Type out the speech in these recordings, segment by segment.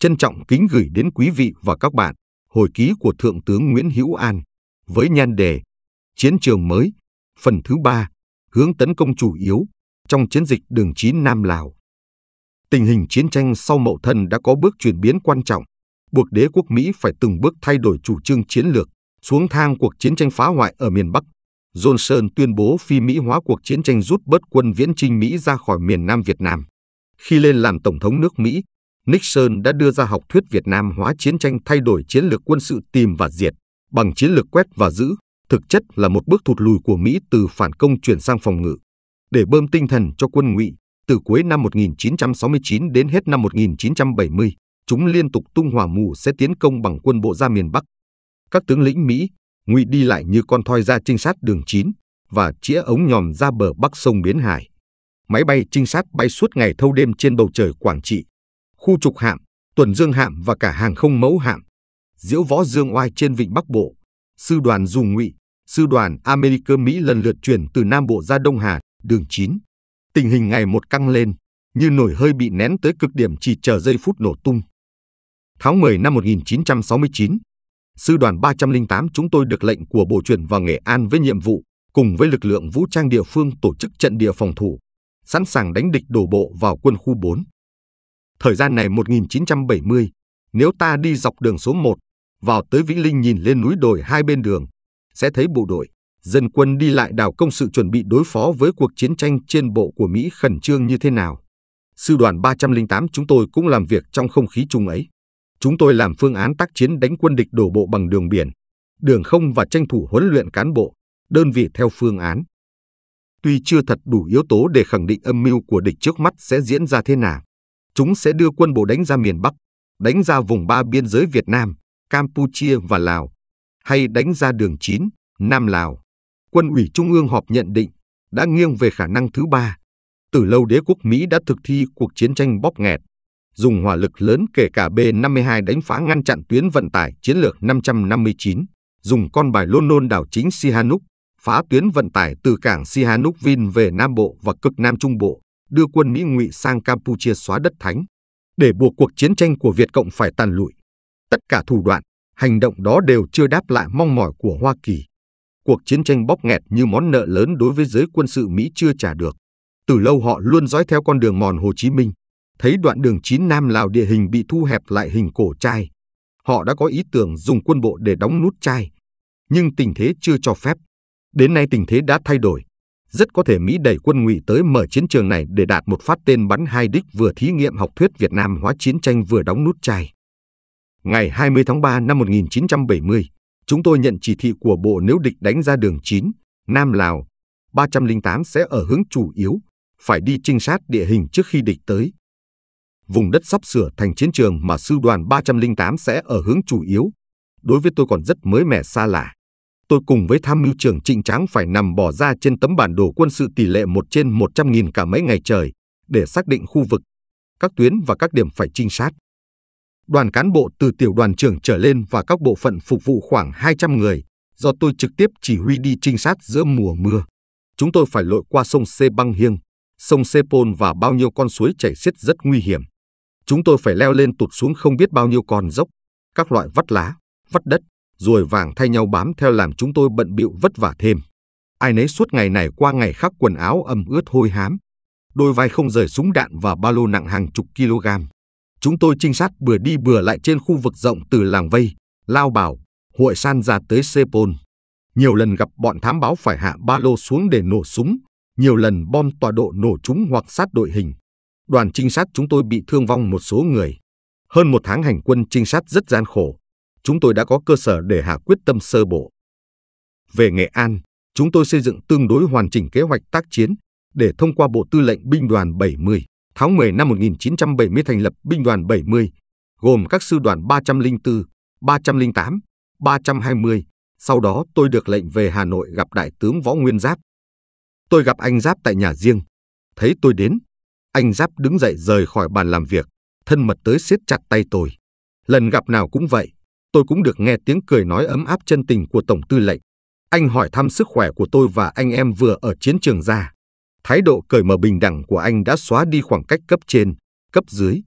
Trân trọng kính gửi đến quý vị và các bạn hồi ký của Thượng tướng Nguyễn Hữu An với nhan đề Chiến trường mới, phần thứ ba, hướng tấn công chủ yếu trong chiến dịch đường 9 Nam Lào. Tình hình chiến tranh sau Mậu Thân đã có bước chuyển biến quan trọng, buộc đế quốc Mỹ phải từng bước thay đổi chủ trương chiến lược, xuống thang cuộc chiến tranh phá hoại ở miền Bắc. Johnson tuyên bố phi Mỹ hóa cuộc chiến tranh rút bớt quân viễn chinh Mỹ ra khỏi miền Nam Việt Nam. Khi lên làm Tổng thống nước Mỹ, Nixon đã đưa ra học thuyết Việt Nam hóa chiến tranh thay đổi chiến lược quân sự tìm và diệt bằng chiến lược quét và giữ, thực chất là một bước thụt lùi của Mỹ từ phản công chuyển sang phòng ngự. Để bơm tinh thần cho quân Ngụy, từ cuối năm 1969 đến hết năm 1970, chúng liên tục tung hỏa mù sẽ tiến công bằng quân bộ ra miền Bắc. Các tướng lĩnh Mỹ, Ngụy đi lại như con thoi ra trinh sát đường 9 và chĩa ống nhòm ra bờ bắc sông Biến Hải. Máy bay trinh sát bay suốt ngày thâu đêm trên bầu trời Quảng Trị, khu trục hạm, tuần dương hạm và cả hàng không mẫu hạm. Diễu võ dương oai trên vịnh Bắc Bộ, sư đoàn dù ngụy, sư đoàn America Mỹ lần lượt chuyển từ Nam Bộ ra Đông Hà, đường 9. Tình hình ngày một căng lên, như nổi hơi bị nén tới cực điểm chỉ chờ giây phút nổ tung. Tháng 10 năm 1969, sư đoàn 308 chúng tôi được lệnh của Bộ truyền vào Nghệ An với nhiệm vụ cùng với lực lượng vũ trang địa phương tổ chức trận địa phòng thủ, sẵn sàng đánh địch đổ bộ vào quân khu 4. Thời gian này 1970, nếu ta đi dọc đường số 1, vào tới Vĩnh Linh nhìn lên núi đồi hai bên đường, sẽ thấy bộ đội, dân quân đi lại đảo công sự chuẩn bị đối phó với cuộc chiến tranh trên bộ của Mỹ khẩn trương như thế nào. Sư đoàn 308 chúng tôi cũng làm việc trong không khí chung ấy. Chúng tôi làm phương án tác chiến đánh quân địch đổ bộ bằng đường biển, đường không và tranh thủ huấn luyện cán bộ, đơn vị theo phương án. Tuy chưa thật đủ yếu tố để khẳng định âm mưu của địch trước mắt sẽ diễn ra thế nào, chúng sẽ đưa quân bộ đánh ra miền Bắc, đánh ra vùng ba biên giới Việt Nam, Campuchia và Lào, hay đánh ra đường 9, Nam Lào. Quân ủy Trung ương họp nhận định đã nghiêng về khả năng thứ ba. Từ lâu đế quốc Mỹ đã thực thi cuộc chiến tranh bóp nghẹt, dùng hỏa lực lớn kể cả B-52 đánh phá ngăn chặn tuyến vận tải chiến lược 559, dùng con bài lôn nôn đảo chính Sihanouk, phá tuyến vận tải từ cảng Sihanoukville về Nam Bộ và cực Nam Trung Bộ, đưa quân Mỹ ngụy sang Campuchia xóa đất Thánh, để buộc cuộc chiến tranh của Việt Cộng phải tàn lụi. Tất cả thủ đoạn, hành động đó đều chưa đáp lại mong mỏi của Hoa Kỳ. Cuộc chiến tranh bóp nghẹt như món nợ lớn đối với giới quân sự Mỹ chưa trả được. Từ lâu họ luôn dõi theo con đường mòn Hồ Chí Minh, thấy đoạn đường chín Nam Lào địa hình bị thu hẹp lại hình cổ trai. Họ đã có ý tưởng dùng quân bộ để đóng nút chai. nhưng tình thế chưa cho phép. Đến nay tình thế đã thay đổi rất có thể Mỹ đẩy quân ngụy tới mở chiến trường này để đạt một phát tên bắn hai đích vừa thí nghiệm học thuyết Việt Nam hóa chiến tranh vừa đóng nút chai. Ngày 20 tháng 3 năm 1970, chúng tôi nhận chỉ thị của Bộ nếu địch đánh ra đường 9, Nam Lào, 308 sẽ ở hướng chủ yếu, phải đi trinh sát địa hình trước khi địch tới. Vùng đất sắp sửa thành chiến trường mà sư đoàn 308 sẽ ở hướng chủ yếu, đối với tôi còn rất mới mẻ xa lạ tôi cùng với tham mưu trưởng Trịnh Tráng phải nằm bỏ ra trên tấm bản đồ quân sự tỷ lệ 1 trên 100 nghìn cả mấy ngày trời để xác định khu vực, các tuyến và các điểm phải trinh sát. Đoàn cán bộ từ tiểu đoàn trưởng trở lên và các bộ phận phục vụ khoảng 200 người do tôi trực tiếp chỉ huy đi trinh sát giữa mùa mưa. Chúng tôi phải lội qua sông Sê Băng Hiêng, sông Sê Pôn và bao nhiêu con suối chảy xiết rất nguy hiểm. Chúng tôi phải leo lên tụt xuống không biết bao nhiêu con dốc, các loại vắt lá, vắt đất, ruồi vàng thay nhau bám theo làm chúng tôi bận bịu vất vả thêm. Ai nấy suốt ngày này qua ngày khác quần áo ẩm ướt hôi hám, đôi vai không rời súng đạn và ba lô nặng hàng chục kg. Chúng tôi trinh sát bừa đi bừa lại trên khu vực rộng từ làng Vây, Lao Bảo, Hội San ra tới Sepol. Nhiều lần gặp bọn thám báo phải hạ ba lô xuống để nổ súng, nhiều lần bom tọa độ nổ chúng hoặc sát đội hình. Đoàn trinh sát chúng tôi bị thương vong một số người. Hơn một tháng hành quân trinh sát rất gian khổ chúng tôi đã có cơ sở để hạ quyết tâm sơ bộ. Về Nghệ An, chúng tôi xây dựng tương đối hoàn chỉnh kế hoạch tác chiến để thông qua Bộ Tư lệnh Binh đoàn 70 tháng 10 năm 1970 thành lập Binh đoàn 70, gồm các sư đoàn 304, 308, 320. Sau đó tôi được lệnh về Hà Nội gặp Đại tướng Võ Nguyên Giáp. Tôi gặp anh Giáp tại nhà riêng. Thấy tôi đến, anh Giáp đứng dậy rời khỏi bàn làm việc, thân mật tới siết chặt tay tôi. Lần gặp nào cũng vậy, tôi cũng được nghe tiếng cười nói ấm áp chân tình của Tổng Tư lệnh. Anh hỏi thăm sức khỏe của tôi và anh em vừa ở chiến trường ra. Thái độ cởi mở bình đẳng của anh đã xóa đi khoảng cách cấp trên, cấp dưới.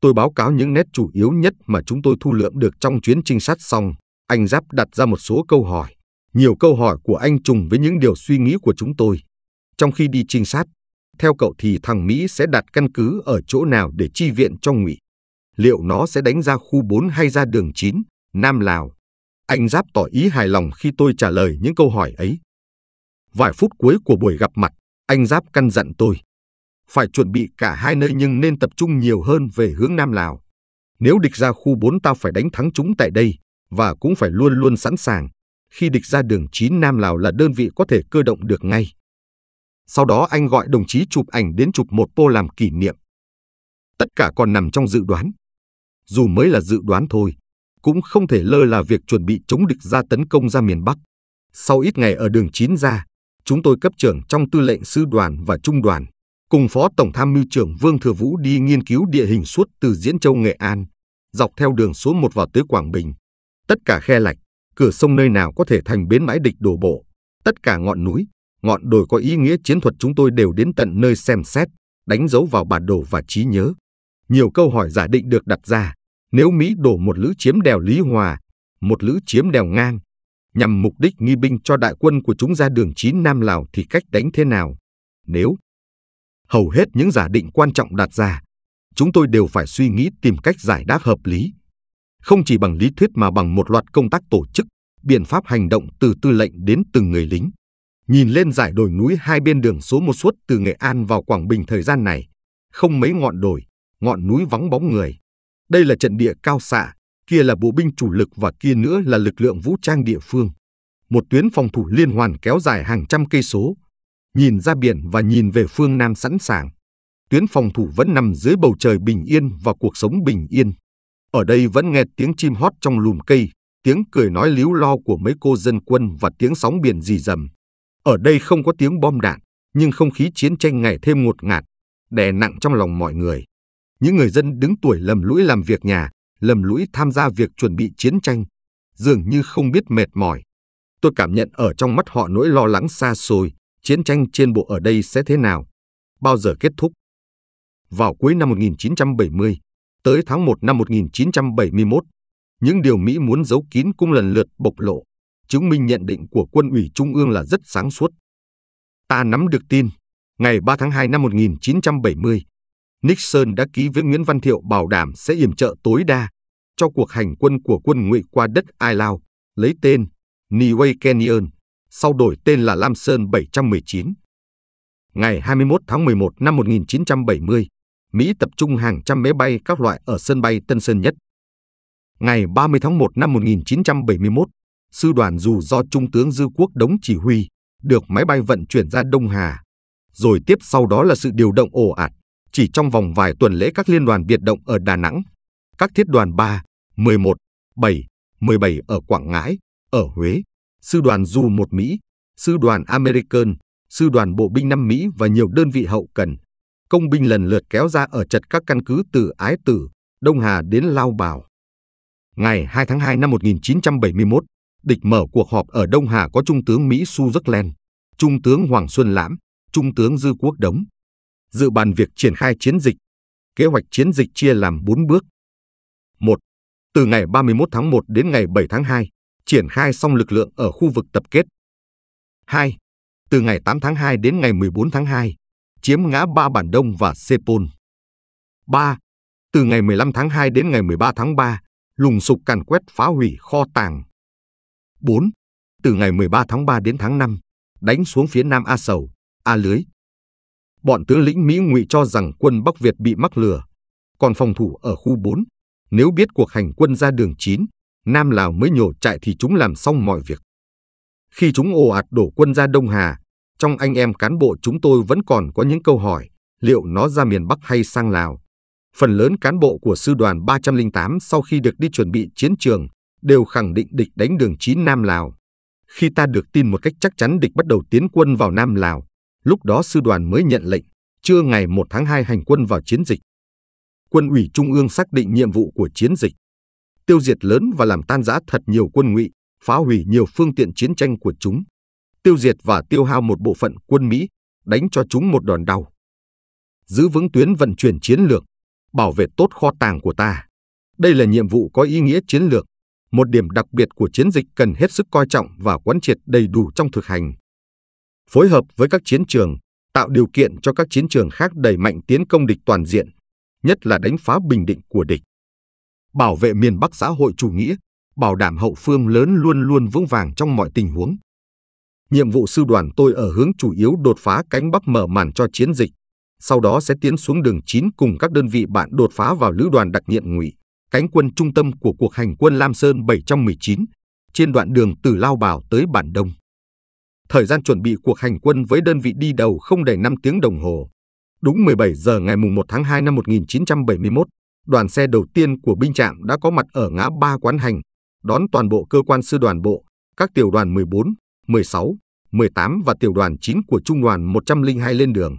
Tôi báo cáo những nét chủ yếu nhất mà chúng tôi thu lượm được trong chuyến trinh sát xong. Anh Giáp đặt ra một số câu hỏi. Nhiều câu hỏi của anh trùng với những điều suy nghĩ của chúng tôi. Trong khi đi trinh sát, theo cậu thì thằng Mỹ sẽ đặt căn cứ ở chỗ nào để chi viện cho ngụy? Liệu nó sẽ đánh ra khu 4 hay ra đường 9? Nam Lào. Anh Giáp tỏ ý hài lòng khi tôi trả lời những câu hỏi ấy. Vài phút cuối của buổi gặp mặt, anh Giáp căn dặn tôi. Phải chuẩn bị cả hai nơi nhưng nên tập trung nhiều hơn về hướng Nam Lào. Nếu địch ra khu 4 ta phải đánh thắng chúng tại đây và cũng phải luôn luôn sẵn sàng. Khi địch ra đường 9 Nam Lào là đơn vị có thể cơ động được ngay. Sau đó anh gọi đồng chí chụp ảnh đến chụp một pô làm kỷ niệm. Tất cả còn nằm trong dự đoán. Dù mới là dự đoán thôi, cũng không thể lơ là việc chuẩn bị chống địch ra tấn công ra miền Bắc. Sau ít ngày ở đường 9 ra, chúng tôi cấp trưởng trong tư lệnh sư đoàn và trung đoàn, cùng Phó Tổng Tham mưu trưởng Vương Thừa Vũ đi nghiên cứu địa hình suốt từ Diễn Châu Nghệ An, dọc theo đường số 1 vào tới Quảng Bình. Tất cả khe lạch, cửa sông nơi nào có thể thành bến bãi địch đổ bộ, tất cả ngọn núi, ngọn đồi có ý nghĩa chiến thuật chúng tôi đều đến tận nơi xem xét, đánh dấu vào bản đồ và trí nhớ. Nhiều câu hỏi giả định được đặt ra, nếu Mỹ đổ một lữ chiếm đèo Lý Hòa, một lữ chiếm đèo Ngang, nhằm mục đích nghi binh cho đại quân của chúng ra đường 9 Nam Lào thì cách đánh thế nào? Nếu hầu hết những giả định quan trọng đặt ra, chúng tôi đều phải suy nghĩ tìm cách giải đáp hợp lý, không chỉ bằng lý thuyết mà bằng một loạt công tác tổ chức, biện pháp hành động từ tư lệnh đến từng người lính. Nhìn lên dải đồi núi hai bên đường số một suốt từ Nghệ An vào Quảng Bình thời gian này, không mấy ngọn đồi, ngọn núi vắng bóng người, đây là trận địa cao xạ, kia là bộ binh chủ lực và kia nữa là lực lượng vũ trang địa phương. Một tuyến phòng thủ liên hoàn kéo dài hàng trăm cây số, nhìn ra biển và nhìn về phương Nam sẵn sàng. Tuyến phòng thủ vẫn nằm dưới bầu trời bình yên và cuộc sống bình yên. Ở đây vẫn nghe tiếng chim hót trong lùm cây, tiếng cười nói líu lo của mấy cô dân quân và tiếng sóng biển rì rầm. Ở đây không có tiếng bom đạn, nhưng không khí chiến tranh ngày thêm ngột ngạt, đè nặng trong lòng mọi người những người dân đứng tuổi lầm lũi làm việc nhà, lầm lũi tham gia việc chuẩn bị chiến tranh, dường như không biết mệt mỏi. Tôi cảm nhận ở trong mắt họ nỗi lo lắng xa xôi, chiến tranh trên bộ ở đây sẽ thế nào, bao giờ kết thúc. Vào cuối năm 1970, tới tháng 1 năm 1971, những điều Mỹ muốn giấu kín cũng lần lượt bộc lộ, chứng minh nhận định của quân ủy Trung ương là rất sáng suốt. Ta nắm được tin, ngày 3 tháng 2 năm 1970, Nixon đã ký với Nguyễn Văn Thiệu bảo đảm sẽ yểm trợ tối đa cho cuộc hành quân của quân ngụy qua đất Ai Lao, lấy tên Niue Canyon, sau đổi tên là Lam Sơn 719. Ngày 21 tháng 11 năm 1970, Mỹ tập trung hàng trăm máy bay các loại ở sân bay Tân Sơn Nhất. Ngày 30 tháng 1 năm 1971, sư đoàn dù do Trung tướng Dư Quốc Đống chỉ huy, được máy bay vận chuyển ra Đông Hà. Rồi tiếp sau đó là sự điều động ồ ạt chỉ trong vòng vài tuần lễ các liên đoàn biệt động ở Đà Nẵng, các thiết đoàn 3, 11, 7, 17 ở Quảng Ngãi, ở Huế, sư đoàn Du 1 Mỹ, sư đoàn American, sư đoàn bộ binh 5 Mỹ và nhiều đơn vị hậu cần, công binh lần lượt kéo ra ở chật các căn cứ từ Ái Tử, Đông Hà đến Lao Bảo. Ngày 2 tháng 2 năm 1971, địch mở cuộc họp ở Đông Hà có Trung tướng Mỹ Su Giấc Len, Trung tướng Hoàng Xuân Lãm, Trung tướng Dư Quốc Đống, Dự bàn việc triển khai chiến dịch. Kế hoạch chiến dịch chia làm 4 bước. 1. Từ ngày 31 tháng 1 đến ngày 7 tháng 2, triển khai xong lực lượng ở khu vực tập kết. 2. Từ ngày 8 tháng 2 đến ngày 14 tháng 2, chiếm ngã Ba Bản Đông và Sepol. 3. Từ ngày 15 tháng 2 đến ngày 13 tháng 3, lùng sục càn quét phá hủy kho tàng. 4. Từ ngày 13 tháng 3 đến tháng 5, đánh xuống phía Nam A Sầu, A Lưới, bọn tướng lĩnh Mỹ ngụy cho rằng quân Bắc Việt bị mắc lừa, còn phòng thủ ở khu 4, nếu biết cuộc hành quân ra đường 9, Nam Lào mới nhổ chạy thì chúng làm xong mọi việc. Khi chúng ồ ạt đổ quân ra Đông Hà, trong anh em cán bộ chúng tôi vẫn còn có những câu hỏi liệu nó ra miền Bắc hay sang Lào. Phần lớn cán bộ của sư đoàn 308 sau khi được đi chuẩn bị chiến trường đều khẳng định địch đánh đường 9 Nam Lào. Khi ta được tin một cách chắc chắn địch bắt đầu tiến quân vào Nam Lào, Lúc đó sư đoàn mới nhận lệnh, trưa ngày 1 tháng 2 hành quân vào chiến dịch. Quân ủy Trung ương xác định nhiệm vụ của chiến dịch, tiêu diệt lớn và làm tan rã thật nhiều quân ngụy, phá hủy nhiều phương tiện chiến tranh của chúng, tiêu diệt và tiêu hao một bộ phận quân Mỹ, đánh cho chúng một đòn đau. Giữ vững tuyến vận chuyển chiến lược, bảo vệ tốt kho tàng của ta. Đây là nhiệm vụ có ý nghĩa chiến lược, một điểm đặc biệt của chiến dịch cần hết sức coi trọng và quán triệt đầy đủ trong thực hành phối hợp với các chiến trường, tạo điều kiện cho các chiến trường khác đẩy mạnh tiến công địch toàn diện, nhất là đánh phá bình định của địch. Bảo vệ miền Bắc xã hội chủ nghĩa, bảo đảm hậu phương lớn luôn luôn vững vàng trong mọi tình huống. Nhiệm vụ sư đoàn tôi ở hướng chủ yếu đột phá cánh Bắc mở màn cho chiến dịch, sau đó sẽ tiến xuống đường 9 cùng các đơn vị bạn đột phá vào lữ đoàn đặc nhiệm ngụy, cánh quân trung tâm của cuộc hành quân Lam Sơn 719, trên đoạn đường từ Lao Bảo tới Bản Đông. Thời gian chuẩn bị cuộc hành quân với đơn vị đi đầu không đầy 5 tiếng đồng hồ. Đúng 17 giờ ngày 1 tháng 2 năm 1971, đoàn xe đầu tiên của binh trạm đã có mặt ở ngã ba quán hành, đón toàn bộ cơ quan sư đoàn bộ, các tiểu đoàn 14, 16, 18 và tiểu đoàn 9 của trung đoàn 102 lên đường.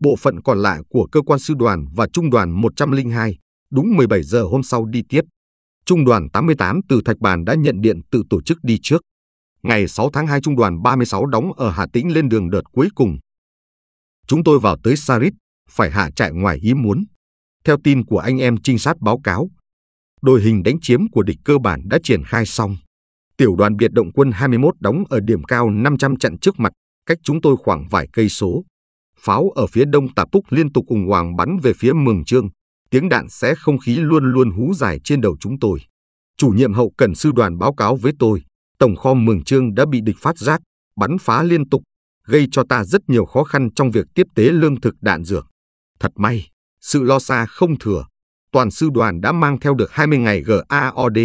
Bộ phận còn lại của cơ quan sư đoàn và trung đoàn 102 đúng 17 giờ hôm sau đi tiếp. Trung đoàn 88 từ Thạch Bàn đã nhận điện tự tổ chức đi trước. Ngày 6 tháng 2 trung đoàn 36 đóng ở Hà Tĩnh lên đường đợt cuối cùng. Chúng tôi vào tới Sarit, phải hạ trại ngoài ý muốn. Theo tin của anh em trinh sát báo cáo, đội hình đánh chiếm của địch cơ bản đã triển khai xong. Tiểu đoàn biệt động quân 21 đóng ở điểm cao 500 trận trước mặt, cách chúng tôi khoảng vài cây số. Pháo ở phía đông tạp túc liên tục ủng hoàng bắn về phía mường trương, tiếng đạn xé không khí luôn luôn hú dài trên đầu chúng tôi. Chủ nhiệm hậu cần sư đoàn báo cáo với tôi, tổng kho Mường Trương đã bị địch phát giác, bắn phá liên tục, gây cho ta rất nhiều khó khăn trong việc tiếp tế lương thực đạn dược. Thật may, sự lo xa không thừa. Toàn sư đoàn đã mang theo được 20 ngày GAOD,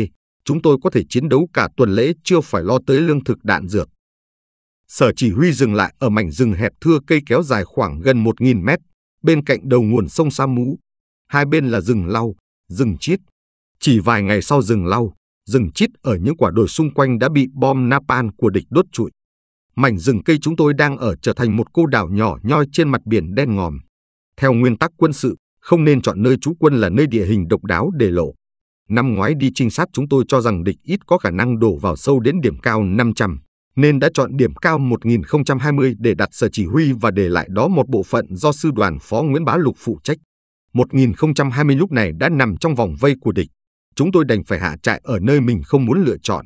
chúng tôi có thể chiến đấu cả tuần lễ chưa phải lo tới lương thực đạn dược. Sở chỉ huy dừng lại ở mảnh rừng hẹp thưa cây kéo dài khoảng gần 1.000 mét, bên cạnh đầu nguồn sông Sa Mũ. Hai bên là rừng lau, rừng chít. Chỉ vài ngày sau rừng lau, rừng chít ở những quả đồi xung quanh đã bị bom napalm của địch đốt trụi. Mảnh rừng cây chúng tôi đang ở trở thành một cô đảo nhỏ nhoi trên mặt biển đen ngòm. Theo nguyên tắc quân sự, không nên chọn nơi trú quân là nơi địa hình độc đáo để lộ. Năm ngoái đi trinh sát chúng tôi cho rằng địch ít có khả năng đổ vào sâu đến điểm cao 500, nên đã chọn điểm cao 1020 để đặt sở chỉ huy và để lại đó một bộ phận do sư đoàn phó Nguyễn Bá Lục phụ trách. 1020 lúc này đã nằm trong vòng vây của địch chúng tôi đành phải hạ trại ở nơi mình không muốn lựa chọn.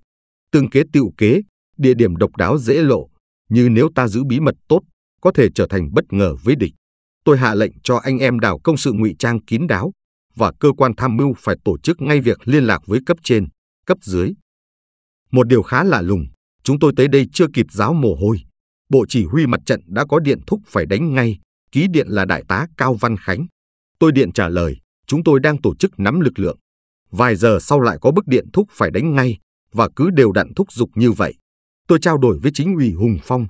Tương kế tiệu kế, địa điểm độc đáo dễ lộ, như nếu ta giữ bí mật tốt, có thể trở thành bất ngờ với địch. Tôi hạ lệnh cho anh em đào công sự ngụy trang kín đáo và cơ quan tham mưu phải tổ chức ngay việc liên lạc với cấp trên, cấp dưới. Một điều khá lạ lùng, chúng tôi tới đây chưa kịp giáo mồ hôi. Bộ chỉ huy mặt trận đã có điện thúc phải đánh ngay, ký điện là đại tá Cao Văn Khánh. Tôi điện trả lời, chúng tôi đang tổ chức nắm lực lượng. Vài giờ sau lại có bức điện thúc phải đánh ngay và cứ đều đặn thúc giục như vậy. Tôi trao đổi với chính ủy Hùng Phong.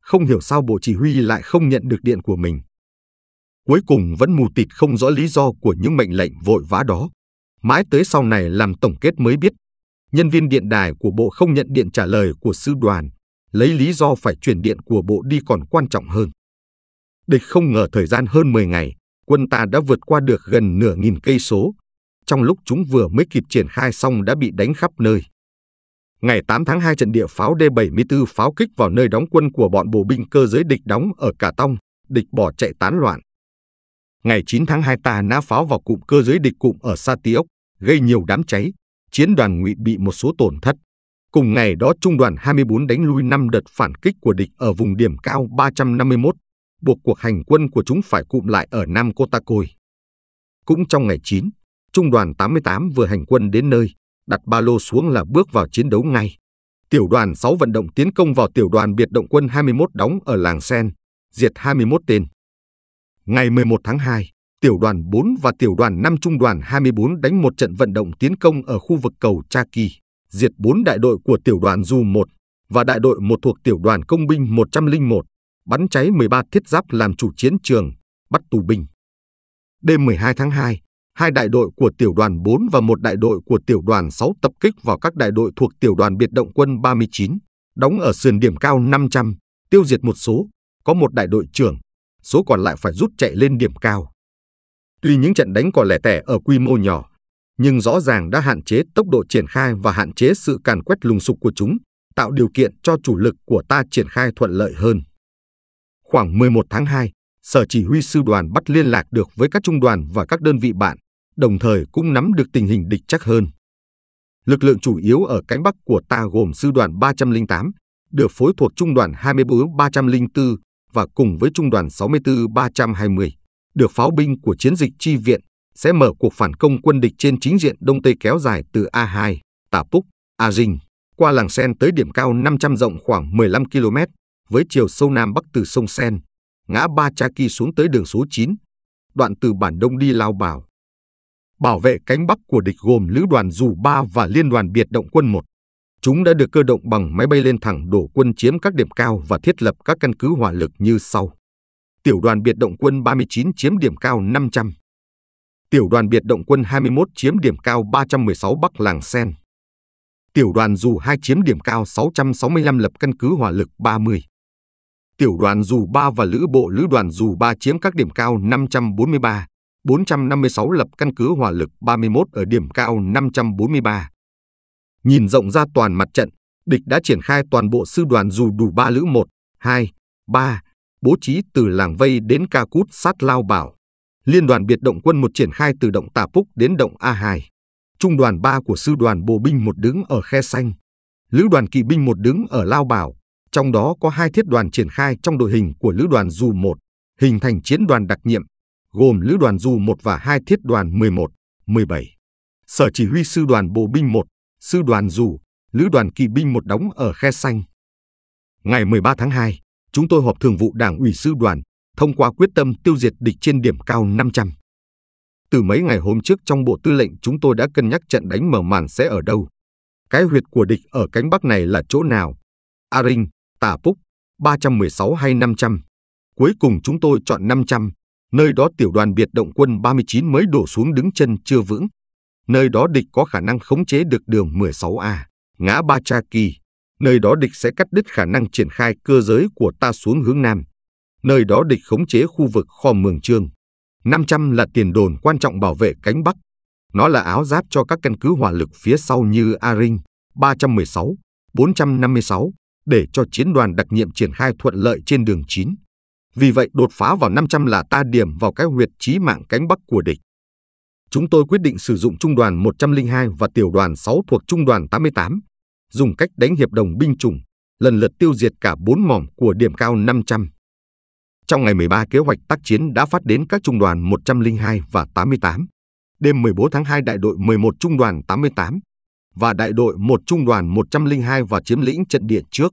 Không hiểu sao bộ chỉ huy lại không nhận được điện của mình. Cuối cùng vẫn mù tịt không rõ lý do của những mệnh lệnh vội vã đó. Mãi tới sau này làm tổng kết mới biết, nhân viên điện đài của bộ không nhận điện trả lời của sư đoàn, lấy lý do phải chuyển điện của bộ đi còn quan trọng hơn. Địch không ngờ thời gian hơn 10 ngày, quân ta đã vượt qua được gần nửa nghìn cây số, trong lúc chúng vừa mới kịp triển khai xong đã bị đánh khắp nơi. Ngày 8 tháng 2 trận địa pháo D-74 pháo kích vào nơi đóng quân của bọn bộ binh cơ giới địch đóng ở Cả Tông, địch bỏ chạy tán loạn. Ngày 9 tháng 2 ta nã pháo vào cụm cơ giới địch cụm ở Sa Tiốc, gây nhiều đám cháy, chiến đoàn ngụy bị một số tổn thất. Cùng ngày đó trung đoàn 24 đánh lui 5 đợt phản kích của địch ở vùng điểm cao 351, buộc cuộc hành quân của chúng phải cụm lại ở Nam Cô Cũng trong ngày 9, Trung đoàn 88 vừa hành quân đến nơi, đặt ba lô xuống là bước vào chiến đấu ngay. Tiểu đoàn 6 vận động tiến công vào tiểu đoàn biệt động quân 21 đóng ở làng Sen, diệt 21 tên. Ngày 11 tháng 2, tiểu đoàn 4 và tiểu đoàn 5 trung đoàn 24 đánh một trận vận động tiến công ở khu vực cầu Cha Kỳ, diệt 4 đại đội của tiểu đoàn Du 1 và đại đội 1 thuộc tiểu đoàn công binh 101, bắn cháy 13 thiết giáp làm chủ chiến trường, bắt tù binh. Đêm 12 tháng 2, hai đại đội của tiểu đoàn 4 và một đại đội của tiểu đoàn 6 tập kích vào các đại đội thuộc tiểu đoàn biệt động quân 39, đóng ở sườn điểm cao 500, tiêu diệt một số, có một đại đội trưởng, số còn lại phải rút chạy lên điểm cao. Tuy những trận đánh còn lẻ tẻ ở quy mô nhỏ, nhưng rõ ràng đã hạn chế tốc độ triển khai và hạn chế sự càn quét lùng sục của chúng, tạo điều kiện cho chủ lực của ta triển khai thuận lợi hơn. Khoảng 11 tháng 2, Sở Chỉ huy Sư đoàn bắt liên lạc được với các trung đoàn và các đơn vị bạn, đồng thời cũng nắm được tình hình địch chắc hơn. Lực lượng chủ yếu ở cánh Bắc của ta gồm sư đoàn 308, được phối thuộc trung đoàn 24-304 và cùng với trung đoàn 64-320, được pháo binh của chiến dịch chi viện, sẽ mở cuộc phản công quân địch trên chính diện Đông Tây kéo dài từ A2, Tà Púc, A Dinh, qua làng Sen tới điểm cao 500 rộng khoảng 15 km, với chiều sâu Nam Bắc từ sông Sen, ngã Ba Cha Kỳ xuống tới đường số 9, đoạn từ Bản Đông đi Lao Bảo, bảo vệ cánh bắc của địch gồm lữ đoàn dù 3 và liên đoàn biệt động quân 1. Chúng đã được cơ động bằng máy bay lên thẳng đổ quân chiếm các điểm cao và thiết lập các căn cứ hỏa lực như sau. Tiểu đoàn biệt động quân 39 chiếm điểm cao 500. Tiểu đoàn biệt động quân 21 chiếm điểm cao 316 Bắc Làng Sen. Tiểu đoàn dù 2 chiếm điểm cao 665 lập căn cứ hỏa lực 30. Tiểu đoàn dù 3 và lữ bộ lữ đoàn dù 3 chiếm các điểm cao 543, 456 lập căn cứ hỏa lực 31 ở điểm cao 543. Nhìn rộng ra toàn mặt trận, địch đã triển khai toàn bộ sư đoàn dù đủ 3 lữ 1, 2, 3, bố trí từ làng vây đến ca cút sát lao bảo. Liên đoàn biệt động quân một triển khai từ động Tà Phúc đến động A2. Trung đoàn 3 của sư đoàn bộ binh một đứng ở Khe Xanh. Lữ đoàn kỵ binh một đứng ở Lao Bảo. Trong đó có hai thiết đoàn triển khai trong đội hình của lữ đoàn dù 1, hình thành chiến đoàn đặc nhiệm gồm Lữ đoàn Du 1 và 2 Thiết đoàn 11, 17. Sở chỉ huy Sư đoàn Bộ binh 1, Sư đoàn Dù, Lữ đoàn Kỵ binh 1 đóng ở Khe Xanh. Ngày 13 tháng 2, chúng tôi họp thường vụ Đảng ủy Sư đoàn thông qua quyết tâm tiêu diệt địch trên điểm cao 500. Từ mấy ngày hôm trước trong Bộ Tư lệnh chúng tôi đã cân nhắc trận đánh mở màn sẽ ở đâu. Cái huyệt của địch ở cánh Bắc này là chỗ nào? A Rinh, Tà Púc, 316 hay 500? Cuối cùng chúng tôi chọn 500, Nơi đó tiểu đoàn biệt động quân 39 mới đổ xuống đứng chân chưa vững. Nơi đó địch có khả năng khống chế được đường 16A, ngã Ba Cha Kỳ. Nơi đó địch sẽ cắt đứt khả năng triển khai cơ giới của ta xuống hướng Nam. Nơi đó địch khống chế khu vực kho mường trương. 500 là tiền đồn quan trọng bảo vệ cánh Bắc. Nó là áo giáp cho các căn cứ hỏa lực phía sau như Aring, 316, 456, để cho chiến đoàn đặc nhiệm triển khai thuận lợi trên đường 9. Vì vậy đột phá vào 500 là ta điểm vào cái huyệt chí mạng cánh bắc của địch. Chúng tôi quyết định sử dụng trung đoàn 102 và tiểu đoàn 6 thuộc trung đoàn 88, dùng cách đánh hiệp đồng binh chủng, lần lượt tiêu diệt cả bốn mỏm của điểm cao 500. Trong ngày 13 kế hoạch tác chiến đã phát đến các trung đoàn 102 và 88. Đêm 14 tháng 2 đại đội 11 trung đoàn 88 và đại đội 1 trung đoàn 102 và chiếm lĩnh trận địa trước.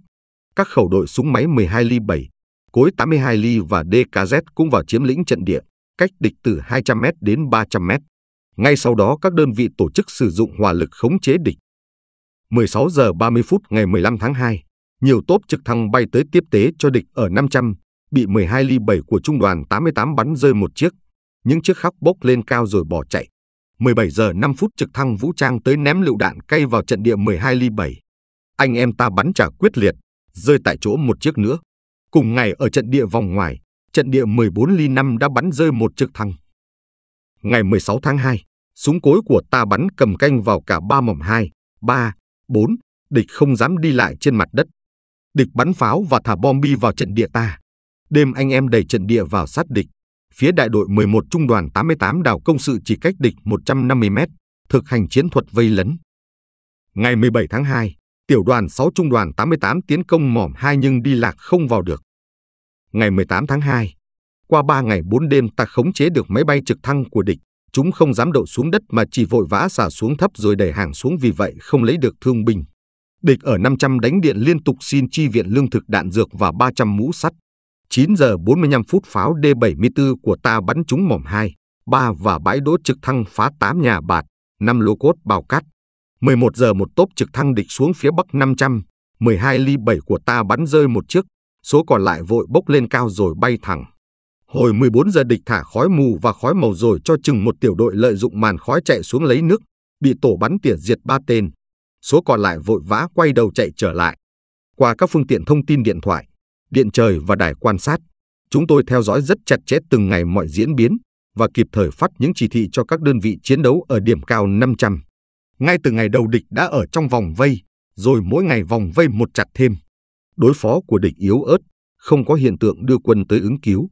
Các khẩu đội súng máy 12 ly 7, Cối 82 ly và DKZ cũng vào chiếm lĩnh trận địa, cách địch từ 200m đến 300m. Ngay sau đó các đơn vị tổ chức sử dụng hỏa lực khống chế địch. 16 giờ 30 phút ngày 15 tháng 2, nhiều tốp trực thăng bay tới tiếp tế cho địch ở 500, bị 12 ly 7 của trung đoàn 88 bắn rơi một chiếc. Những chiếc khóc bốc lên cao rồi bỏ chạy. 17 giờ 5 phút trực thăng vũ trang tới ném lựu đạn cay vào trận địa 12 ly 7. Anh em ta bắn trả quyết liệt, rơi tại chỗ một chiếc nữa. Cùng ngày ở trận địa vòng ngoài, trận địa 14 ly 5 đã bắn rơi một trực thăng. Ngày 16 tháng 2, súng cối của ta bắn cầm canh vào cả ba mỏm 2, 3, 4, địch không dám đi lại trên mặt đất. Địch bắn pháo và thả bom bi vào trận địa ta. Đêm anh em đẩy trận địa vào sát địch. Phía đại đội 11 trung đoàn 88 đảo công sự chỉ cách địch 150 mét, thực hành chiến thuật vây lấn. Ngày 17 tháng 2, tiểu đoàn 6 trung đoàn 88 tiến công mỏm 2 nhưng đi lạc không vào được. Ngày 18 tháng 2, qua 3 ngày 4 đêm ta khống chế được máy bay trực thăng của địch, chúng không dám đậu xuống đất mà chỉ vội vã xả xuống thấp rồi đẩy hàng xuống vì vậy không lấy được thương binh. Địch ở 500 đánh điện liên tục xin chi viện lương thực đạn dược và 300 mũ sắt. 9 giờ 45 phút pháo D-74 của ta bắn trúng mỏm 2, 3 và bãi đỗ trực thăng phá 8 nhà bạt, 5 lô cốt bào cát, 11 giờ một tốp trực thăng địch xuống phía bắc 500, 12 ly 7 của ta bắn rơi một chiếc, số còn lại vội bốc lên cao rồi bay thẳng. Hồi 14 giờ địch thả khói mù và khói màu rồi cho chừng một tiểu đội lợi dụng màn khói chạy xuống lấy nước, bị tổ bắn tỉa diệt ba tên. Số còn lại vội vã quay đầu chạy trở lại. Qua các phương tiện thông tin điện thoại, điện trời và đài quan sát, chúng tôi theo dõi rất chặt chẽ từng ngày mọi diễn biến và kịp thời phát những chỉ thị cho các đơn vị chiến đấu ở điểm cao 500. Ngay từ ngày đầu địch đã ở trong vòng vây, rồi mỗi ngày vòng vây một chặt thêm. Đối phó của địch yếu ớt, không có hiện tượng đưa quân tới ứng cứu.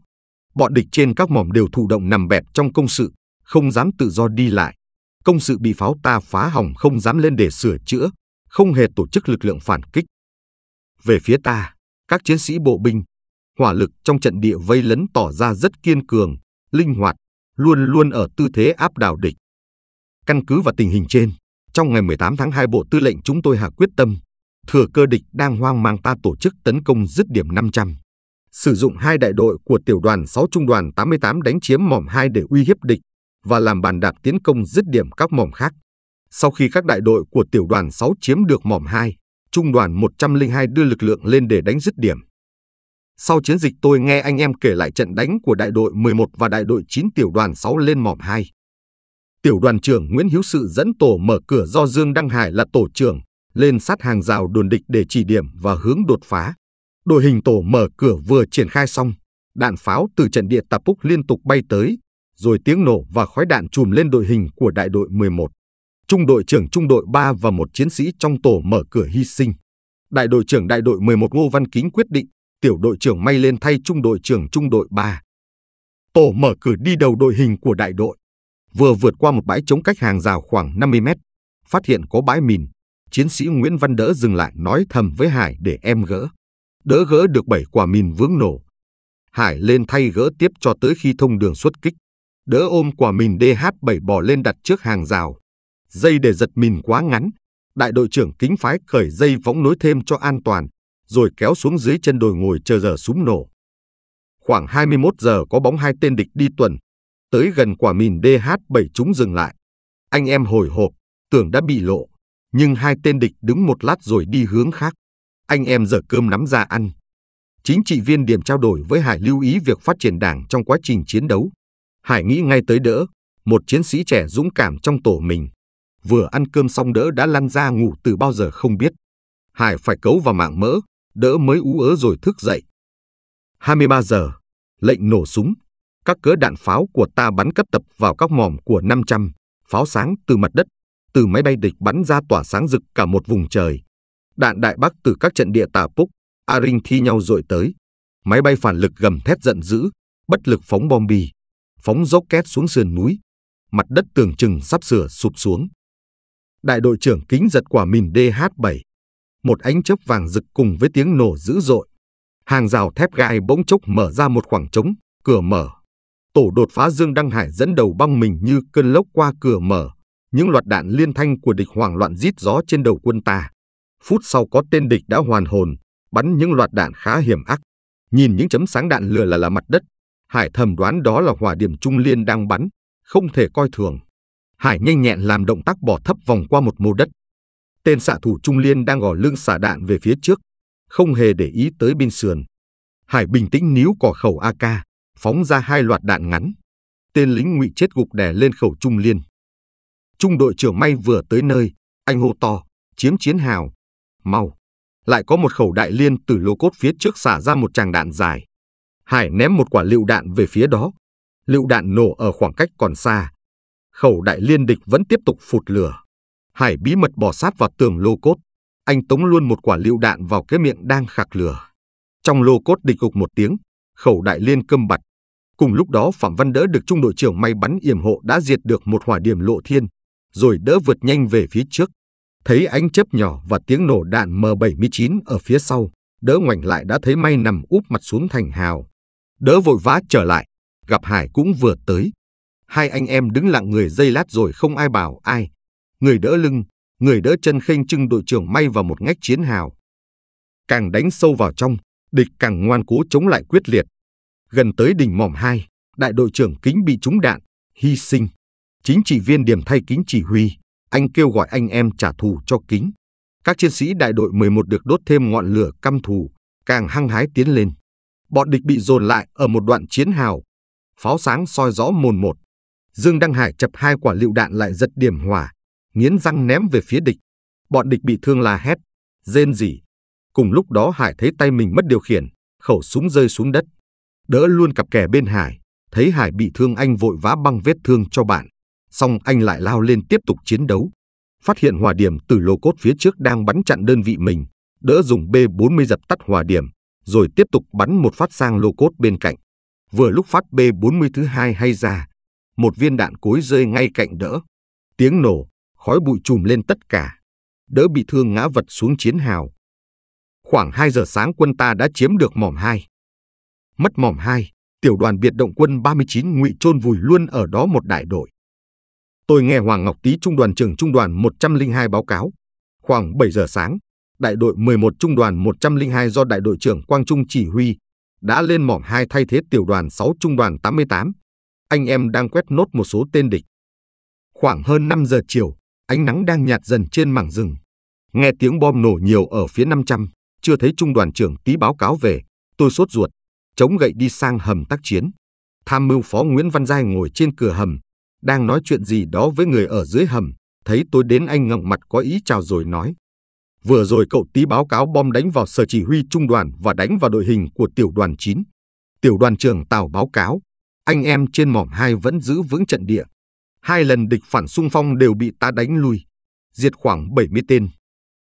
Bọn địch trên các mỏm đều thụ động nằm bẹp trong công sự, không dám tự do đi lại. Công sự bị pháo ta phá hỏng không dám lên để sửa chữa, không hề tổ chức lực lượng phản kích. Về phía ta, các chiến sĩ bộ binh, hỏa lực trong trận địa vây lấn tỏ ra rất kiên cường, linh hoạt, luôn luôn ở tư thế áp đảo địch. Căn cứ vào tình hình trên, trong ngày 18 tháng 2 Bộ Tư lệnh chúng tôi hạ quyết tâm, thừa cơ địch đang hoang mang ta tổ chức tấn công dứt điểm 500. Sử dụng hai đại đội của tiểu đoàn 6 trung đoàn 88 đánh chiếm mỏm 2 để uy hiếp địch và làm bàn đạp tiến công dứt điểm các mỏm khác. Sau khi các đại đội của tiểu đoàn 6 chiếm được mỏm 2, trung đoàn 102 đưa lực lượng lên để đánh dứt điểm. Sau chiến dịch tôi nghe anh em kể lại trận đánh của đại đội 11 và đại đội 9 tiểu đoàn 6 lên mỏm 2 tiểu đoàn trưởng Nguyễn Hiếu Sự dẫn tổ mở cửa do Dương Đăng Hải là tổ trưởng, lên sát hàng rào đồn địch để chỉ điểm và hướng đột phá. Đội hình tổ mở cửa vừa triển khai xong, đạn pháo từ trận địa Tà Púc liên tục bay tới, rồi tiếng nổ và khói đạn trùm lên đội hình của đại đội 11. Trung đội trưởng trung đội 3 và một chiến sĩ trong tổ mở cửa hy sinh. Đại đội trưởng đại đội 11 Ngô Văn Kính quyết định tiểu đội trưởng may lên thay trung đội trưởng trung đội 3. Tổ mở cửa đi đầu đội hình của đại đội vừa vượt qua một bãi chống cách hàng rào khoảng 50 mét, phát hiện có bãi mìn. Chiến sĩ Nguyễn Văn Đỡ dừng lại nói thầm với Hải để em gỡ. Đỡ gỡ được 7 quả mìn vướng nổ. Hải lên thay gỡ tiếp cho tới khi thông đường xuất kích. Đỡ ôm quả mìn DH-7 bỏ lên đặt trước hàng rào. Dây để giật mìn quá ngắn. Đại đội trưởng kính phái cởi dây võng nối thêm cho an toàn, rồi kéo xuống dưới chân đồi ngồi chờ giờ súng nổ. Khoảng 21 giờ có bóng hai tên địch đi tuần, tới gần quả mìn DH-7 chúng dừng lại. Anh em hồi hộp, tưởng đã bị lộ, nhưng hai tên địch đứng một lát rồi đi hướng khác. Anh em dở cơm nắm ra ăn. Chính trị viên điểm trao đổi với Hải lưu ý việc phát triển đảng trong quá trình chiến đấu. Hải nghĩ ngay tới đỡ, một chiến sĩ trẻ dũng cảm trong tổ mình. Vừa ăn cơm xong đỡ đã lăn ra ngủ từ bao giờ không biết. Hải phải cấu vào mạng mỡ, đỡ mới ú ớ rồi thức dậy. 23 giờ, lệnh nổ súng, các cỡ đạn pháo của ta bắn cấp tập vào các mỏm của 500, pháo sáng từ mặt đất, từ máy bay địch bắn ra tỏa sáng rực cả một vùng trời. Đạn đại bác từ các trận địa tà Púc, A Rinh thi nhau dội tới. Máy bay phản lực gầm thét giận dữ, bất lực phóng bom bì, phóng dốc két xuống sườn núi. Mặt đất tường trừng sắp sửa sụp xuống. Đại đội trưởng kính giật quả mìn DH-7. Một ánh chớp vàng rực cùng với tiếng nổ dữ dội. Hàng rào thép gai bỗng chốc mở ra một khoảng trống, cửa mở, tổ đột phá Dương Đăng Hải dẫn đầu băng mình như cơn lốc qua cửa mở, những loạt đạn liên thanh của địch hoảng loạn rít gió trên đầu quân ta. Phút sau có tên địch đã hoàn hồn, bắn những loạt đạn khá hiểm ác. Nhìn những chấm sáng đạn lửa là là mặt đất, Hải thầm đoán đó là hỏa điểm trung liên đang bắn, không thể coi thường. Hải nhanh nhẹn làm động tác bỏ thấp vòng qua một mô đất. Tên xạ thủ trung liên đang gò lưng xả đạn về phía trước, không hề để ý tới bên sườn. Hải bình tĩnh níu cò khẩu AK, phóng ra hai loạt đạn ngắn. Tên lính ngụy chết gục đè lên khẩu trung liên. Trung đội trưởng may vừa tới nơi, anh hô to, chiếm chiến hào. Mau! Lại có một khẩu đại liên từ lô cốt phía trước xả ra một tràng đạn dài. Hải ném một quả lựu đạn về phía đó. Lựu đạn nổ ở khoảng cách còn xa. Khẩu đại liên địch vẫn tiếp tục phụt lửa. Hải bí mật bỏ sát vào tường lô cốt. Anh tống luôn một quả lựu đạn vào cái miệng đang khạc lửa. Trong lô cốt địch gục một tiếng, khẩu đại liên cơm bặt. Cùng lúc đó Phạm Văn Đỡ được trung đội trưởng may bắn yểm hộ đã diệt được một hỏa điểm lộ thiên, rồi đỡ vượt nhanh về phía trước. Thấy ánh chớp nhỏ và tiếng nổ đạn M79 ở phía sau, đỡ ngoảnh lại đã thấy may nằm úp mặt xuống thành hào. Đỡ vội vã trở lại, gặp Hải cũng vừa tới. Hai anh em đứng lặng người dây lát rồi không ai bảo ai. Người đỡ lưng, người đỡ chân khênh trưng đội trưởng may vào một ngách chiến hào. Càng đánh sâu vào trong, Địch càng ngoan cố chống lại quyết liệt. Gần tới đỉnh mỏm 2, đại đội trưởng Kính bị trúng đạn, hy sinh. Chính trị viên điểm thay Kính chỉ huy, anh kêu gọi anh em trả thù cho Kính. Các chiến sĩ đại đội 11 được đốt thêm ngọn lửa căm thù, càng hăng hái tiến lên. Bọn địch bị dồn lại ở một đoạn chiến hào. Pháo sáng soi rõ mồn một. Dương Đăng Hải chập hai quả lựu đạn lại giật điểm hỏa, nghiến răng ném về phía địch. Bọn địch bị thương là hét, rên rỉ, Cùng lúc đó Hải thấy tay mình mất điều khiển, khẩu súng rơi xuống đất. Đỡ luôn cặp kè bên Hải, thấy Hải bị thương anh vội vã băng vết thương cho bạn. Xong anh lại lao lên tiếp tục chiến đấu. Phát hiện hòa điểm từ lô cốt phía trước đang bắn chặn đơn vị mình, đỡ dùng B40 dập tắt hòa điểm, rồi tiếp tục bắn một phát sang lô cốt bên cạnh. Vừa lúc phát B40 thứ hai hay ra, một viên đạn cối rơi ngay cạnh đỡ. Tiếng nổ, khói bụi trùm lên tất cả. Đỡ bị thương ngã vật xuống chiến hào, Khoảng 2 giờ sáng quân ta đã chiếm được mỏm 2. Mất mỏm 2, tiểu đoàn biệt động quân 39 ngụy chôn vùi luôn ở đó một đại đội. Tôi nghe Hoàng Ngọc Tý trung đoàn trưởng trung đoàn 102 báo cáo, khoảng 7 giờ sáng, đại đội 11 trung đoàn 102 do đại đội trưởng Quang Trung chỉ huy đã lên mỏm 2 thay thế tiểu đoàn 6 trung đoàn 88. Anh em đang quét nốt một số tên địch. Khoảng hơn 5 giờ chiều, ánh nắng đang nhạt dần trên mảng rừng. Nghe tiếng bom nổ nhiều ở phía 500 chưa thấy trung đoàn trưởng tí báo cáo về, tôi sốt ruột, chống gậy đi sang hầm tác chiến. Tham mưu phó Nguyễn Văn Giai ngồi trên cửa hầm, đang nói chuyện gì đó với người ở dưới hầm, thấy tôi đến anh ngậm mặt có ý chào rồi nói. Vừa rồi cậu tí báo cáo bom đánh vào sở chỉ huy trung đoàn và đánh vào đội hình của tiểu đoàn 9. Tiểu đoàn trưởng Tào báo cáo, anh em trên mỏm 2 vẫn giữ vững trận địa. Hai lần địch phản xung phong đều bị ta đánh lui, diệt khoảng 70 tên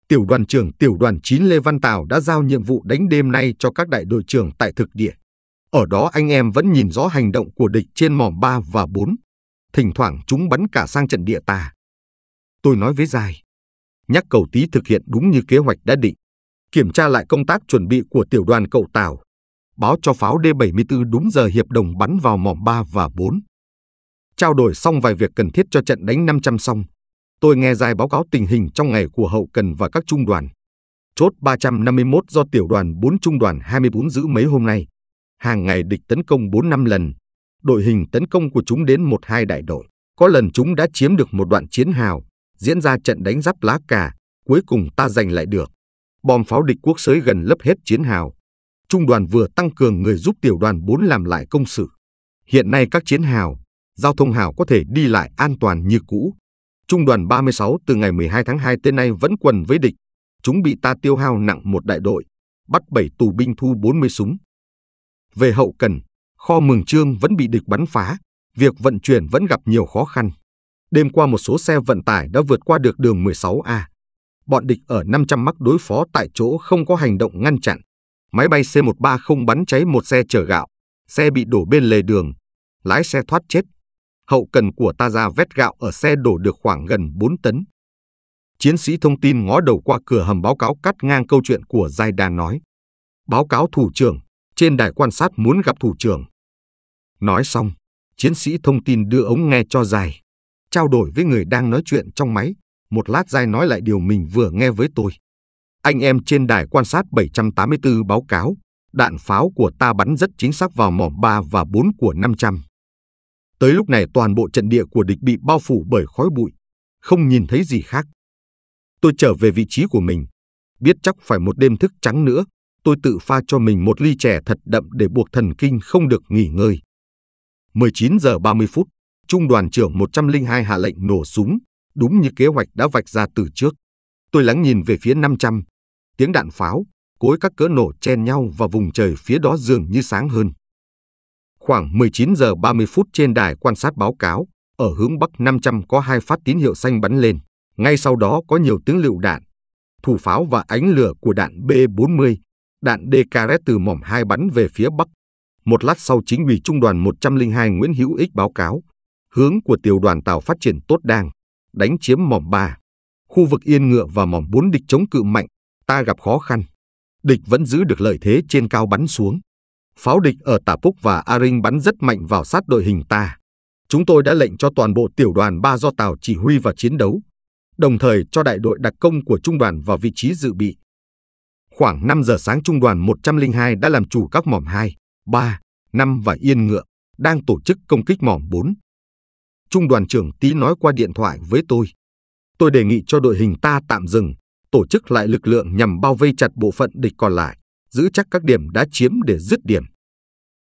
tiểu đoàn trưởng tiểu đoàn 9 Lê Văn Tào đã giao nhiệm vụ đánh đêm nay cho các đại đội trưởng tại thực địa. Ở đó anh em vẫn nhìn rõ hành động của địch trên mỏm 3 và 4. Thỉnh thoảng chúng bắn cả sang trận địa ta. Tôi nói với Giai. Nhắc cầu tí thực hiện đúng như kế hoạch đã định. Kiểm tra lại công tác chuẩn bị của tiểu đoàn cậu Tào. Báo cho pháo D-74 đúng giờ hiệp đồng bắn vào mỏm 3 và 4. Trao đổi xong vài việc cần thiết cho trận đánh 500 xong, tôi nghe dài báo cáo tình hình trong ngày của hậu cần và các trung đoàn. Chốt 351 do tiểu đoàn 4 trung đoàn 24 giữ mấy hôm nay. Hàng ngày địch tấn công 4-5 lần. Đội hình tấn công của chúng đến 1-2 đại đội. Có lần chúng đã chiếm được một đoạn chiến hào, diễn ra trận đánh giáp lá cà, cuối cùng ta giành lại được. Bom pháo địch quốc sới gần lấp hết chiến hào. Trung đoàn vừa tăng cường người giúp tiểu đoàn 4 làm lại công sự. Hiện nay các chiến hào, giao thông hào có thể đi lại an toàn như cũ, Trung đoàn 36 từ ngày 12 tháng 2 tới nay vẫn quần với địch. Chúng bị ta tiêu hao nặng một đại đội, bắt 7 tù binh thu 40 súng. Về hậu cần, kho mường trương vẫn bị địch bắn phá, việc vận chuyển vẫn gặp nhiều khó khăn. Đêm qua một số xe vận tải đã vượt qua được đường 16A. Bọn địch ở 500 mắc đối phó tại chỗ không có hành động ngăn chặn. Máy bay C-130 bắn cháy một xe chở gạo, xe bị đổ bên lề đường, lái xe thoát chết, hậu cần của ta ra vét gạo ở xe đổ được khoảng gần 4 tấn. Chiến sĩ thông tin ngó đầu qua cửa hầm báo cáo cắt ngang câu chuyện của Giai Đà nói. Báo cáo thủ trưởng, trên đài quan sát muốn gặp thủ trưởng. Nói xong, chiến sĩ thông tin đưa ống nghe cho Giai. Trao đổi với người đang nói chuyện trong máy, một lát Giai nói lại điều mình vừa nghe với tôi. Anh em trên đài quan sát 784 báo cáo, đạn pháo của ta bắn rất chính xác vào mỏm 3 và 4 của 500. Tới lúc này toàn bộ trận địa của địch bị bao phủ bởi khói bụi, không nhìn thấy gì khác. Tôi trở về vị trí của mình, biết chắc phải một đêm thức trắng nữa, tôi tự pha cho mình một ly chè thật đậm để buộc thần kinh không được nghỉ ngơi. 19 giờ 30 phút, Trung đoàn trưởng 102 hạ lệnh nổ súng, đúng như kế hoạch đã vạch ra từ trước. Tôi lắng nhìn về phía 500, tiếng đạn pháo, cối các cỡ nổ chen nhau và vùng trời phía đó dường như sáng hơn. Khoảng 19 giờ 30 phút trên đài quan sát báo cáo, ở hướng Bắc 500 có hai phát tín hiệu xanh bắn lên, ngay sau đó có nhiều tiếng lựu đạn, thủ pháo và ánh lửa của đạn B-40, đạn DKS từ mỏm 2 bắn về phía Bắc. Một lát sau chính ủy trung đoàn 102 Nguyễn Hữu Ích báo cáo, hướng của tiểu đoàn Tàu phát triển tốt đang, đánh chiếm mỏm 3. Khu vực yên ngựa và mỏm 4 địch chống cự mạnh, ta gặp khó khăn. Địch vẫn giữ được lợi thế trên cao bắn xuống. Pháo địch ở Tả Phúc và A Rinh bắn rất mạnh vào sát đội hình ta. Chúng tôi đã lệnh cho toàn bộ tiểu đoàn 3 do tàu chỉ huy và chiến đấu, đồng thời cho đại đội đặc công của trung đoàn vào vị trí dự bị. Khoảng 5 giờ sáng trung đoàn 102 đã làm chủ các mỏm 2, 3, 5 và yên ngựa, đang tổ chức công kích mỏm 4. Trung đoàn trưởng Tý nói qua điện thoại với tôi. Tôi đề nghị cho đội hình ta tạm dừng, tổ chức lại lực lượng nhằm bao vây chặt bộ phận địch còn lại giữ chắc các điểm đã chiếm để dứt điểm.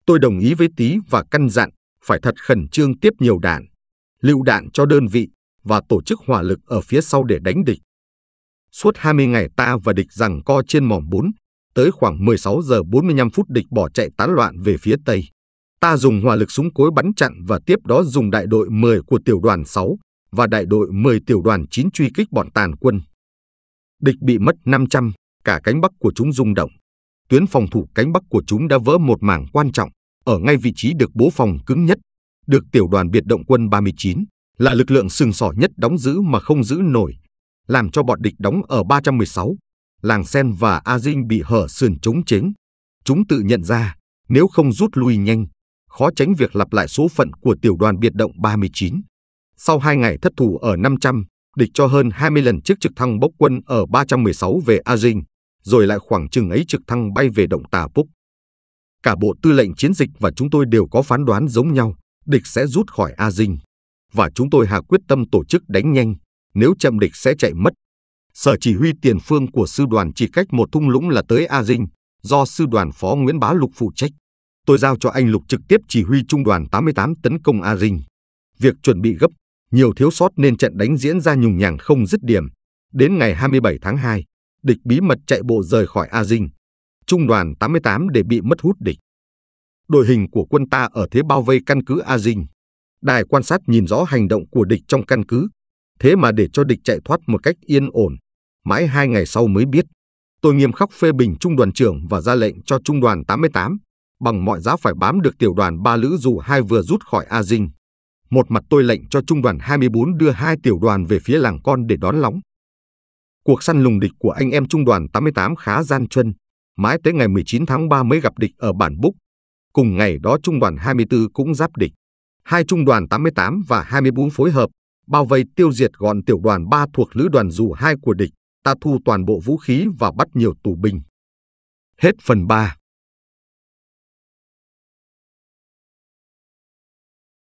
Tôi đồng ý với Tý và căn dặn phải thật khẩn trương tiếp nhiều đạn, lưu đạn cho đơn vị và tổ chức hỏa lực ở phía sau để đánh địch. Suốt 20 ngày ta và địch rằng co trên mỏm 4, tới khoảng 16 giờ 45 phút địch bỏ chạy tán loạn về phía Tây. Ta dùng hỏa lực súng cối bắn chặn và tiếp đó dùng đại đội 10 của tiểu đoàn 6 và đại đội 10 tiểu đoàn 9 truy kích bọn tàn quân. Địch bị mất 500, cả cánh bắc của chúng rung động tuyến phòng thủ cánh bắc của chúng đã vỡ một mảng quan trọng ở ngay vị trí được bố phòng cứng nhất, được tiểu đoàn biệt động quân 39 là lực lượng sừng sỏ nhất đóng giữ mà không giữ nổi, làm cho bọn địch đóng ở 316, làng Sen và A Dinh bị hở sườn chống chính. Chúng tự nhận ra, nếu không rút lui nhanh, khó tránh việc lặp lại số phận của tiểu đoàn biệt động 39. Sau hai ngày thất thủ ở 500, địch cho hơn 20 lần chiếc trực thăng bốc quân ở 316 về A Dinh, rồi lại khoảng chừng ấy trực thăng bay về động Tà Púc. Cả bộ tư lệnh chiến dịch và chúng tôi đều có phán đoán giống nhau, địch sẽ rút khỏi A Dinh. Và chúng tôi hạ quyết tâm tổ chức đánh nhanh, nếu chậm địch sẽ chạy mất. Sở chỉ huy tiền phương của sư đoàn chỉ cách một thung lũng là tới A Dinh, do sư đoàn phó Nguyễn Bá Lục phụ trách. Tôi giao cho anh Lục trực tiếp chỉ huy trung đoàn 88 tấn công A Dinh. Việc chuẩn bị gấp, nhiều thiếu sót nên trận đánh diễn ra nhùng nhàng không dứt điểm. Đến ngày 27 tháng 2, địch bí mật chạy bộ rời khỏi A Dinh. Trung đoàn 88 để bị mất hút địch. Đội hình của quân ta ở thế bao vây căn cứ A Dinh. Đài quan sát nhìn rõ hành động của địch trong căn cứ. Thế mà để cho địch chạy thoát một cách yên ổn, mãi hai ngày sau mới biết. Tôi nghiêm khắc phê bình trung đoàn trưởng và ra lệnh cho trung đoàn 88 bằng mọi giá phải bám được tiểu đoàn ba lữ dù hai vừa rút khỏi A Dinh. Một mặt tôi lệnh cho trung đoàn 24 đưa hai tiểu đoàn về phía làng con để đón lóng. Cuộc săn lùng địch của anh em trung đoàn 88 khá gian truân, mãi tới ngày 19 tháng 3 mới gặp địch ở bản Búc. Cùng ngày đó trung đoàn 24 cũng giáp địch. Hai trung đoàn 88 và 24 phối hợp, bao vây tiêu diệt gọn tiểu đoàn 3 thuộc lữ đoàn dù 2 của địch, ta thu toàn bộ vũ khí và bắt nhiều tù binh. Hết phần 3